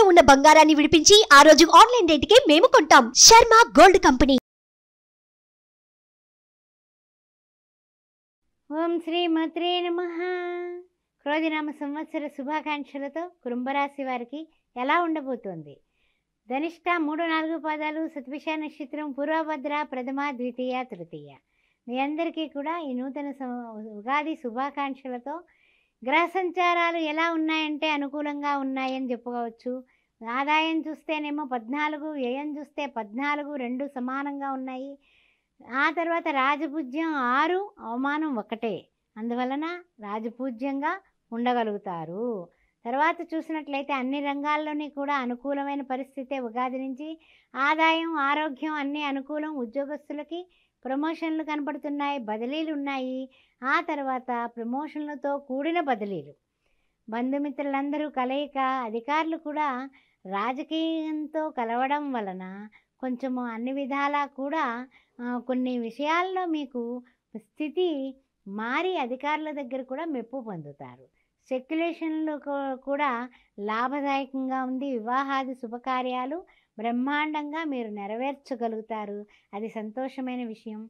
తాకట్టులో ఉన్న బంగారాన్ని విడిపించి ఆ రోజు ఆన్లైన్ రేటుకే మేము కొంటాం శర్మ గోల్డ్ కంపెనీ ఓం శ్రీ మత్రే నమ క్రోధినామ సంవత్సర శుభాకాంక్షలతో కుటుంబరాశి వారికి ఎలా ఉండబోతోంది ధనిష్ట మూడు నాలుగు పాదాలు సత్విష నక్షత్రం పూర్వభద్ర ప్రథమ ద్వితీయ తృతీయ మీ అందరికీ కూడా ఈ నూతన ఉగాది శుభాకాంక్షలతో గ్రహ సంచారాలు ఎలా ఉన్నాయంటే అనుకూలంగా ఉన్నాయని చెప్పుకోవచ్చు ఆదాయం చూస్తేనేమో పద్నాలుగు వ్యయం చూస్తే పద్నాలుగు రెండు సమానంగా ఉన్నాయి ఆ తర్వాత రాజపూజ్యం ఆరు అవమానం ఒకటే అందువలన రాజపూజ్యంగా ఉండగలుగుతారు తర్వాత చూసినట్లయితే అన్ని రంగాల్లోని కూడా అనుకూలమైన పరిస్థితే ఉగాది నుంచి ఆదాయం ఆరోగ్యం అన్ని అనుకూలం ఉద్యోగస్తులకి ప్రమోషన్లు కనపడుతున్నాయి బదిలీలు ఉన్నాయి ఆ తర్వాత ప్రమోషన్లతో కూడిన బదిలీలు బంధుమిత్రులందరూ కలయిక అధికారులు కూడా రాజకీయంతో కలవడం వలన కొంచెము అన్ని విధాలా కూడా కొన్ని విషయాల్లో మీకు స్థితి మారి అధికారుల దగ్గర కూడా మెప్పు పొందుతారు సెక్యులేషన్లో కూడా లాభదాయకంగా ఉంది వివాహాది శుభకార్యాలు బ్రహ్మాండంగా మీరు నెరవేర్చగలుగుతారు అది సంతోషమైన విషయం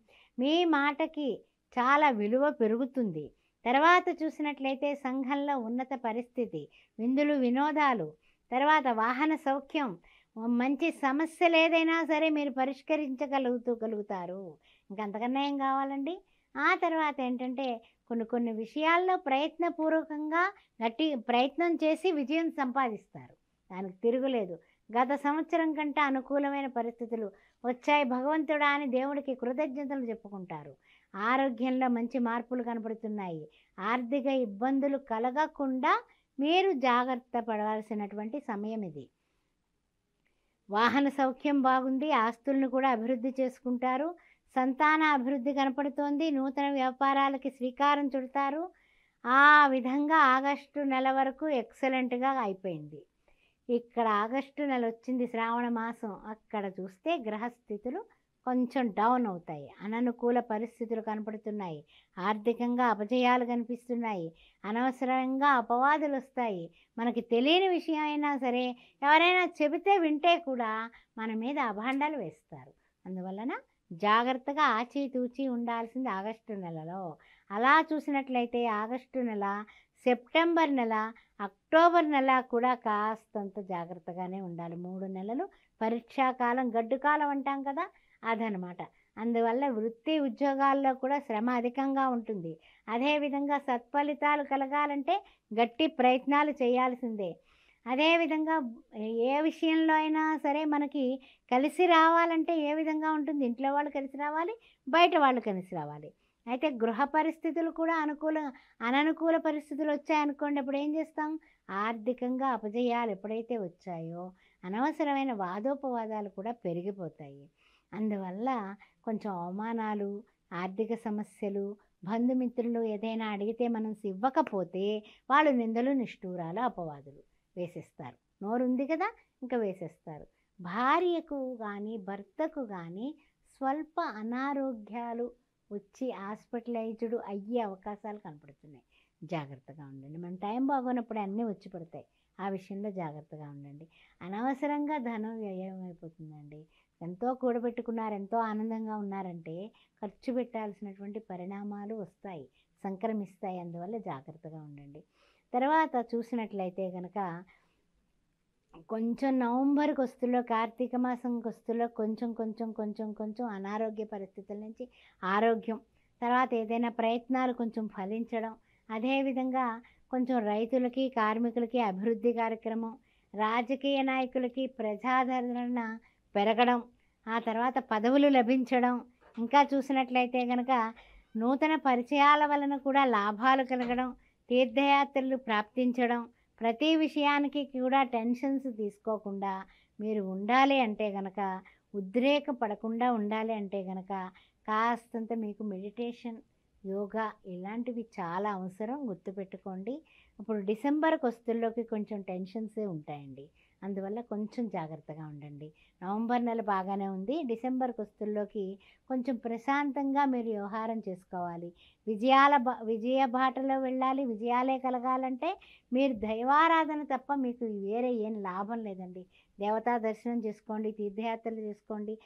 మీ మాటకి చాలా విలువ పెరుగుతుంది తర్వాత చూసినట్లయితే సంఘంలో ఉన్నత పరిస్థితి విందులు వినోదాలు తర్వాత వాహన సౌఖ్యం మంచి సమస్యలు ఏదైనా సరే మీరు పరిష్కరించగలుగుతూ గలుగుతారు ఇంకంతకన్నా ఏం కావాలండి ఆ తర్వాత ఏంటంటే కొన్ని కొన్ని విషయాల్లో ప్రయత్నపూర్వకంగా గట్టి ప్రయత్నం చేసి విజయం సంపాదిస్తారు దానికి తిరుగులేదు గత సంవత్సరం కంటే అనుకూలమైన పరిస్థితులు వచ్చాయి భగవంతుడా అని దేవుడికి కృతజ్ఞతలు చెప్పుకుంటారు ఆరోగ్యంలో మంచి మార్పులు కనపడుతున్నాయి ఆర్థిక ఇబ్బందులు కలగకుండా మీరు జాగ్రత్త పడవలసినటువంటి సమయం ఇది వాహన సౌఖ్యం బాగుంది ఆస్తులను కూడా అభివృద్ధి చేసుకుంటారు సంతాన అభివృద్ధి కనపడుతోంది నూతన వ్యాపారాలకి శ్రీకారం చుడతారు ఆ విధంగా ఆగస్టు నెల వరకు ఎక్సలెంట్గా అయిపోయింది ఇక్కడ ఆగస్టు నెల వచ్చింది శ్రావణ మాసం అక్కడ చూస్తే గ్రహస్థితులు కొంచెం డౌన్ అవుతాయి అననుకూల పరిస్థితులు కనపడుతున్నాయి ఆర్థికంగా అపజయాలు కనిపిస్తున్నాయి అనవసరంగా అపవాదులు వస్తాయి మనకి తెలియని విషయం అయినా సరే ఎవరైనా చెబితే వింటే కూడా మన మీద అభాండాలు వేస్తారు అందువలన జాగ్రత్తగా ఆచితూచి ఉండాల్సింది ఆగస్టు నెలలో అలా చూసినట్లయితే ఆగస్టు నెల సెప్టెంబర్ నెల అక్టోబర్ నెల కూడా కాస్తంత జాగ్రత్తగానే ఉండాలి మూడు నెలలు పరీక్షాకాలం గడ్డు కాలం అంటాం కదా అదనమాట అందువల్ల వృత్తి ఉద్యోగాల్లో కూడా శ్రమ అధికంగా ఉంటుంది అదేవిధంగా సత్ఫలితాలు కలగాలంటే గట్టి ప్రయత్నాలు చేయాల్సిందే అదేవిధంగా ఏ విషయంలో అయినా సరే మనకి కలిసి రావాలంటే ఏ విధంగా ఉంటుంది ఇంట్లో వాళ్ళు కలిసి రావాలి బయట వాళ్ళు కలిసి రావాలి అయితే గృహ పరిస్థితులు కూడా అనుకూల అననుకూల పరిస్థితులు వచ్చాయనుకోండి అప్పుడు ఏం చేస్తాం ఆర్థికంగా అపజయాలు ఎప్పుడైతే వచ్చాయో అనవసరమైన వాదోపవాదాలు కూడా పెరిగిపోతాయి అందువల్ల కొంచెం అవమానాలు ఆర్థిక సమస్యలు బంధుమిత్రులు ఏదైనా అడిగితే మనం ఇవ్వకపోతే వాళ్ళు నిందలు నిష్ఠూరాలు అపవాదులు వేసేస్తారు నోరుంది కదా ఇంకా వేసేస్తారు భార్యకు కానీ భర్తకు కానీ స్వల్ప అనారోగ్యాలు వచ్చి హాస్పిటలైజ్డ్ అయ్యే అవకాశాలు కనపడుతున్నాయి జాగ్రత్తగా ఉండండి మన టైం బాగున్నప్పుడు అన్నీ వచ్చి పడతాయి ఆ విషయంలో జాగ్రత్తగా ఉండండి అనవసరంగా ధనం వ్యయం అయిపోతుందండి ఎంతో కూడబెట్టుకున్నారు ఎంతో ఆనందంగా ఉన్నారంటే ఖర్చు పెట్టాల్సినటువంటి పరిణామాలు వస్తాయి సంక్రమిస్తాయి అందువల్ల జాగ్రత్తగా ఉండండి తర్వాత చూసినట్లయితే కనుక కొంచెం నవంబర్ కొస్తులో కార్తీక మాసం కొస్తులో కొంచెం కొంచెం కొంచెం కొంచెం అనారోగ్య పరిస్థితుల నుంచి ఆరోగ్యం తర్వాత ఏదైనా ప్రయత్నాలు కొంచెం ఫలించడం అదేవిధంగా కొంచెం రైతులకి కార్మికులకి అభివృద్ధి కార్యక్రమం రాజకీయ నాయకులకి ప్రజాదరణ పెరగడం ఆ తర్వాత పదవులు లభించడం ఇంకా చూసినట్లయితే కనుక నూతన పరిచయాల వలన కూడా లాభాలు కలగడం తీర్థయాత్రలు ప్రాప్తించడం ప్రతి విషయానికి కూడా టెన్షన్స్ తీసుకోకుండా మీరు ఉండాలి అంటే గనక ఉద్రేక పడకుండా ఉండాలి అంటే గనక కాస్తంత మీకు మెడిటేషన్ యోగా ఇలాంటివి చాలా అవసరం గుర్తుపెట్టుకోండి ఇప్పుడు డిసెంబర్ కొస్తుల్లోకి కొంచెం టెన్షన్సే ఉంటాయండి అందువల్ల కొంచెం జాగ్రత్తగా ఉండండి నవంబర్ నెల బాగానే ఉంది డిసెంబర్ కుస్తుల్లోకి కొంచెం ప్రశాంతంగా మీరు వ్యవహారం చేసుకోవాలి విజయాల విజయ బాటలో వెళ్ళాలి విజయాలే కలగాలంటే మీరు దైవారాధన తప్ప మీకు వేరే ఏం లాభం లేదండి దేవతా దర్శనం చేసుకోండి తీర్థయాత్రలు చేసుకోండి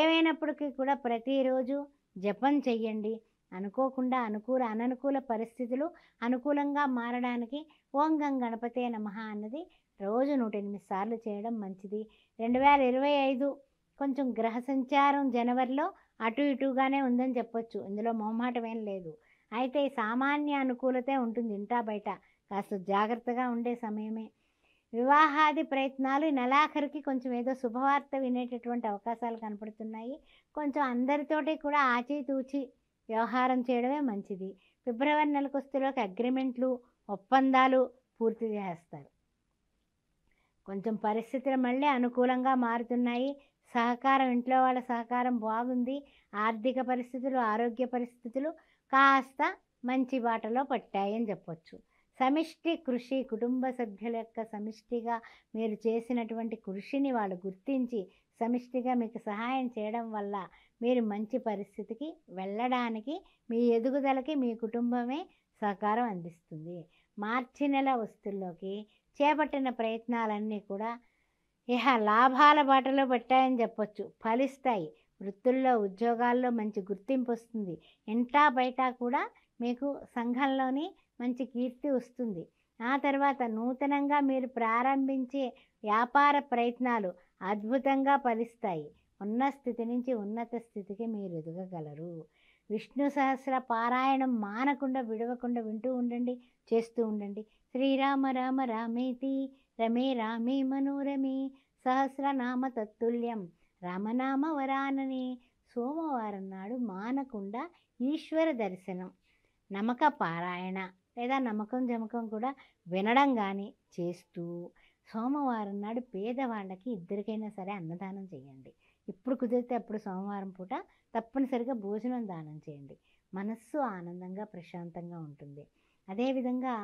ఏమైనప్పటికీ కూడా ప్రతిరోజు జపం చెయ్యండి అనుకోకుండా అనుకూల అననుకూల పరిస్థితులు అనుకూలంగా మారడానికి ఓం గం గణపతే నమ అన్నది రోజు నూట ఎనిమిది సార్లు చేయడం మంచిది రెండు వేల ఇరవై ఐదు కొంచెం గ్రహ సంచారం జనవరిలో అటు ఇటుగానే ఉందని చెప్పొచ్చు ఇందులో మొహమాటమేం లేదు అయితే సామాన్య అనుకూలతే ఉంటుంది ఇంటా బయట కాస్త జాగ్రత్తగా ఉండే సమయమే వివాహాది ప్రయత్నాలు నెలాఖరికి కొంచెం ఏదో శుభవార్త వినేటటువంటి అవకాశాలు కనపడుతున్నాయి కొంచెం అందరితోటి కూడా ఆచితూచి వ్యవహారం చేయడమే మంచిది ఫిబ్రవరి నెలకొస్తులోకి అగ్రిమెంట్లు ఒప్పందాలు పూర్తి చేస్తారు కొంచెం పరిస్థితులు మళ్ళీ అనుకూలంగా మారుతున్నాయి సహకారం ఇంట్లో వాళ్ళ సహకారం బాగుంది ఆర్థిక పరిస్థితులు ఆరోగ్య పరిస్థితులు కాస్త మంచి బాటలో పట్టాయని చెప్పొచ్చు సమిష్టి కృషి కుటుంబ సభ్యుల యొక్క సమిష్టిగా మీరు చేసినటువంటి కృషిని వాళ్ళు గుర్తించి సమిష్టిగా మీకు సహాయం చేయడం వల్ల మీరు మంచి పరిస్థితికి వెళ్ళడానికి మీ ఎదుగుదలకి మీ కుటుంబమే సహకారం అందిస్తుంది మార్చి నెల వస్తుల్లోకి చేపట్టిన ప్రయత్నాలన్నీ కూడా ఇహ లాభాల బాటలో పెట్టాయని చెప్పొచ్చు ఫలిస్తాయి వృత్తుల్లో ఉద్యోగాల్లో మంచి గుర్తింపు వస్తుంది ఇంటా బయట కూడా మీకు సంఘంలోని మంచి కీర్తి వస్తుంది ఆ తర్వాత నూతనంగా మీరు ప్రారంభించే వ్యాపార ప్రయత్నాలు అద్భుతంగా ఫలిస్తాయి ఉన్న స్థితి నుంచి ఉన్నత స్థితికి మీరు ఎదగగలరు విష్ణు సహస్ర పారాయణం మానకుండా విడవకుండా వింటూ ఉండండి చేస్తూ ఉండండి శ్రీరామ రామ రామేతి రమే రామే మనోరమే సహస్రనామ తత్తుల్యం రామనామ వరానని సోమవారం నాడు మానకుండా ఈశ్వర దర్శనం నమక పారాయణ లేదా నమ్మకం జమకం కూడా వినడం కానీ చేస్తూ సోమవారం నాడు పేదవాళ్ళకి ఇద్దరికైనా సరే అన్నదానం చేయండి ఇప్పుడు కుదిరితే అప్పుడు సోమవారం పూట తప్పనిసరిగా భోజనం దానం చేయండి మనస్సు ఆనందంగా ప్రశాంతంగా ఉంటుంది అదేవిధంగా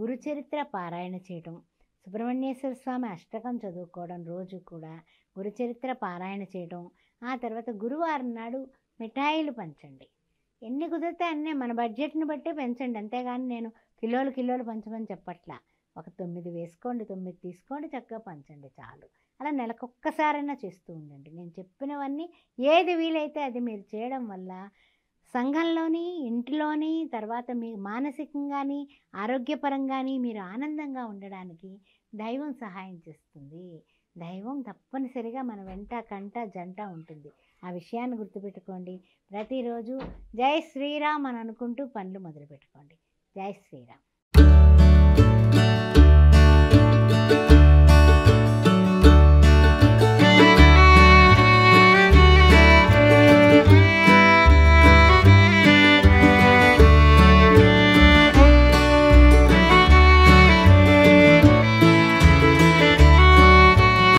గురుచరిత్ర పారాయణ చేయటం సుబ్రహ్మణ్యేశ్వర స్వామి అష్టకం చదువుకోవడం రోజు కూడా గురుచరిత్ర పారాయణ చేయడం ఆ తర్వాత గురువారం నాడు మిఠాయిలు పంచండి ఎన్ని కుదిరితే అన్నీ మన బడ్జెట్ని బట్టే పెంచండి అంతేగాని నేను కిలోలు కిలోలు పంచమని చెప్పట్లా ఒక తొమ్మిది వేసుకోండి తొమ్మిది తీసుకోండి చక్కగా పంచండి చాలు అలా నెలకొక్కసారైనా చేస్తూ ఉండండి నేను చెప్పినవన్నీ ఏది వీలైతే అది మీరు చేయడం వల్ల సంఘంలోని ఇంటిలోని తర్వాత మీ మానసికంగాని ఆరోగ్యపరంగాని మీరు ఆనందంగా ఉండడానికి దైవం సహాయం చేస్తుంది దైవం తప్పనిసరిగా మన వెంట కంట జంట ఉంటుంది ఆ విషయాన్ని గుర్తుపెట్టుకోండి ప్రతిరోజు జై శ్రీరామ్ అని అనుకుంటూ పనులు మొదలుపెట్టుకోండి జై శ్రీరామ్